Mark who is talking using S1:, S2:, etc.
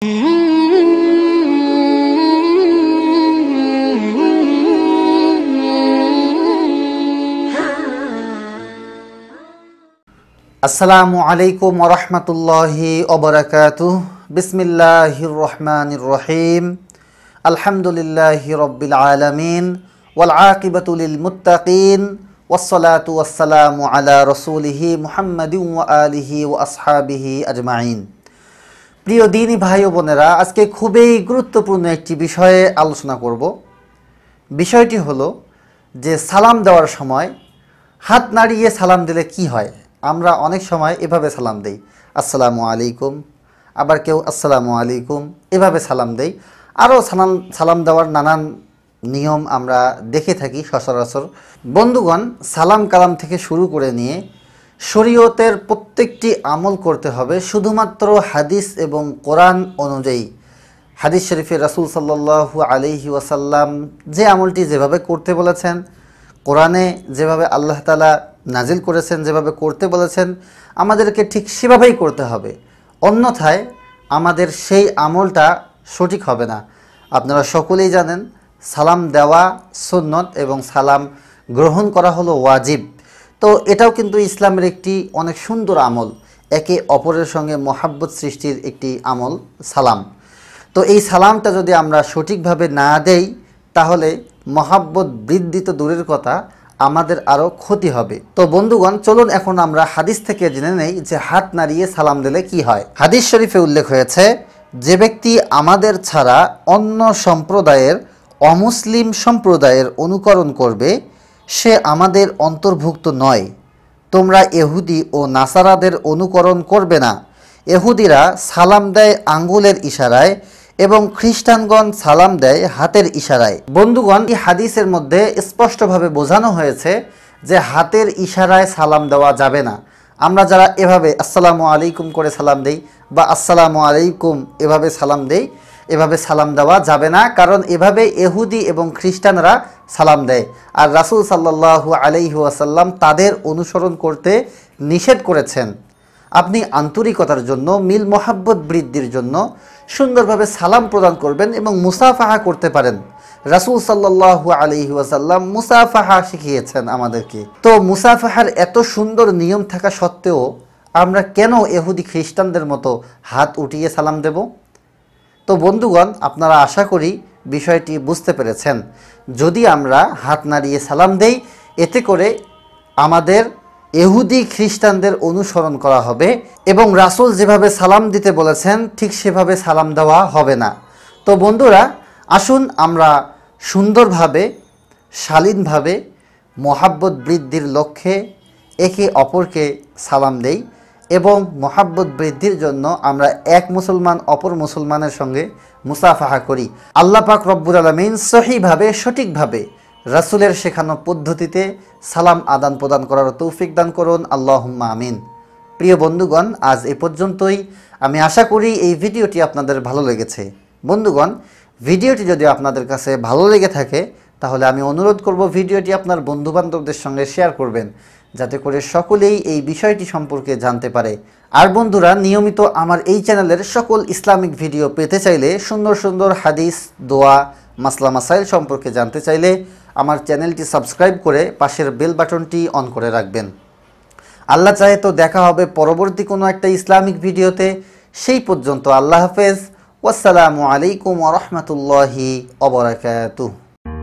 S1: السلام عليكم ورحمة الله وبركاته بسم الله الرحمن الرحيم الحمد لله رب العالمين والعاقبة للمتقين والصلاة والسلام على رسوله محمد وآله وأصحابه أجمعين প্রিয় দিনই ভাই ও বোনেরা আজকে খুবই গুরুত্বপূর্ণ একটি বিষয়ে আলোচনা করব বিষয়টি হলো যে সালাম দেওয়ার সময় হাত নাড়িয়ে সালাম দিলে কি হয় আমরা অনেক সময় এভাবে সালাম দেই আসসালামু আলাইকুম আবার কেউ আসসালামু আলাইকুম এভাবে সালাম দেই আরও সালাম সালাম দেওয়ার নানান নিয়ম আমরা দেখে থাকি সচরাচর বন্ধুগণ সালাম কালাম থেকে শুরু করে নিয়ে শরীয়তের প্রত্যেকটি আমল করতে হবে শুধুমাত্র হাদিস এবং কোরআন অনুযায়ী হাদিস শরীফের রাসুল সাল্লাহ আলিহি ওয়াসাল্লাম যে আমলটি যেভাবে করতে বলেছেন কোরআনে যেভাবে আল্লাহ তালা নাজিল করেছেন যেভাবে করতে বলেছেন আমাদেরকে ঠিক সেভাবেই করতে হবে অন্যথায় আমাদের সেই আমলটা সঠিক হবে না আপনারা সকলেই জানেন সালাম দেওয়া সুন্নত এবং সালাম গ্রহণ করা হলো ওয়াজিব তো এটাও কিন্তু ইসলামের একটি অনেক সুন্দর আমল একে অপরের সঙ্গে মোহাব্বত সৃষ্টির একটি আমল সালাম তো এই সালামটা যদি আমরা সঠিকভাবে না দেই তাহলে মহাব্বত বৃদ্ধি তো দূরের কথা আমাদের আরও ক্ষতি হবে তো বন্ধুগণ চলুন এখন আমরা হাদিস থেকে জেনে নেই যে হাত নাড়িয়ে সালাম দিলে কি হয় হাদিস শরীফে উল্লেখ হয়েছে যে ব্যক্তি আমাদের ছাড়া অন্য সম্প্রদায়ের অমুসলিম সম্প্রদায়ের অনুকরণ করবে সে আমাদের অন্তর্ভুক্ত নয় তোমরা এহুদি ও নাসারাদের অনুকরণ করবে না এহুদিরা সালাম দেয় আঙ্গুলের ইশারায় এবং খ্রিস্টানগণ সালাম দেয় হাতের ইশারায় বন্ধুগণ এই হাদিসের মধ্যে স্পষ্টভাবে বোঝানো হয়েছে যে হাতের ইশারায় সালাম দেওয়া যাবে না আমরা যারা এভাবে আসসালামু আলাইকুম করে সালাম দেই বা আসসালামু আলাইকুম এভাবে সালাম দেই এভাবে সালাম দেওয়া যাবে না কারণ এভাবে এহুদি এবং খ্রিস্টানরা সালাম দেয় আর রাসুল সাল্লাহু আলহিহাসাল্লাম তাদের অনুসরণ করতে নিষেধ করেছেন আপনি আন্তরিকতার জন্য মিল মোহাব্বত বৃদ্ধির জন্য সুন্দরভাবে সালাম প্রদান করবেন এবং মুসাফাহা করতে পারেন রাসুল সাল্লাহু আলহি মুসাফাহা শিখিয়েছেন আমাদেরকে তো মুসাফাহার এত সুন্দর নিয়ম থাকা সত্ত্বেও আমরা কেন এহুদি খ্রিস্টানদের মতো হাত উঠিয়ে সালাম দেব তো বন্ধুগণ আপনারা আশা করি বিষয়টি বুঝতে পেরেছেন যদি আমরা হাত নাড়িয়ে সালাম দেই এতে করে আমাদের এহুদি খ্রিস্টানদের অনুসরণ করা হবে এবং রাসুল যেভাবে সালাম দিতে বলেছেন ঠিক সেভাবে সালাম দেওয়া হবে না তো বন্ধুরা আসুন আমরা সুন্দরভাবে শালীনভাবে মহাব্বত বৃদ্ধির লক্ষ্যে একে অপরকে সালাম দেই এবং মোহাব্বত বৃদ্ধির জন্য আমরা এক মুসলমান অপর মুসলমানের সঙ্গে মুসাফাহা করি আল্লাহ পাক রব্বুর আলমিন সহিভাবে সঠিকভাবে রাসুলের শেখানো পদ্ধতিতে সালাম আদান প্রদান করার তৌফিক দান করুন আল্লাহ আমিন প্রিয় বন্ধুগণ আজ এ পর্যন্তই আমি আশা করি এই ভিডিওটি আপনাদের ভালো লেগেছে বন্ধুগণ ভিডিওটি যদি আপনাদের কাছে ভালো লেগে থাকে তাহলে আমি অনুরোধ করব ভিডিওটি আপনার বন্ধুবান্ধবদের সঙ্গে শেয়ার করবেন যাতে করে সকলেই এই বিষয়টি সম্পর্কে জানতে পারে আর বন্ধুরা নিয়মিত আমার এই চ্যানেলের সকল ইসলামিক ভিডিও পেতে চাইলে সুন্দর সুন্দর হাদিস দোয়া মাসলা মাসাইল সম্পর্কে জানতে চাইলে আমার চ্যানেলটি সাবস্ক্রাইব করে পাশের বেল বাটনটি অন করে রাখবেন আল্লাহ চাহে তো দেখা হবে পরবর্তী কোনো একটা ইসলামিক ভিডিওতে সেই পর্যন্ত আল্লাহ হাফেজ ওয়াসালামু আলাইকুম রহমতুল্লাহি অবরাকাতুহ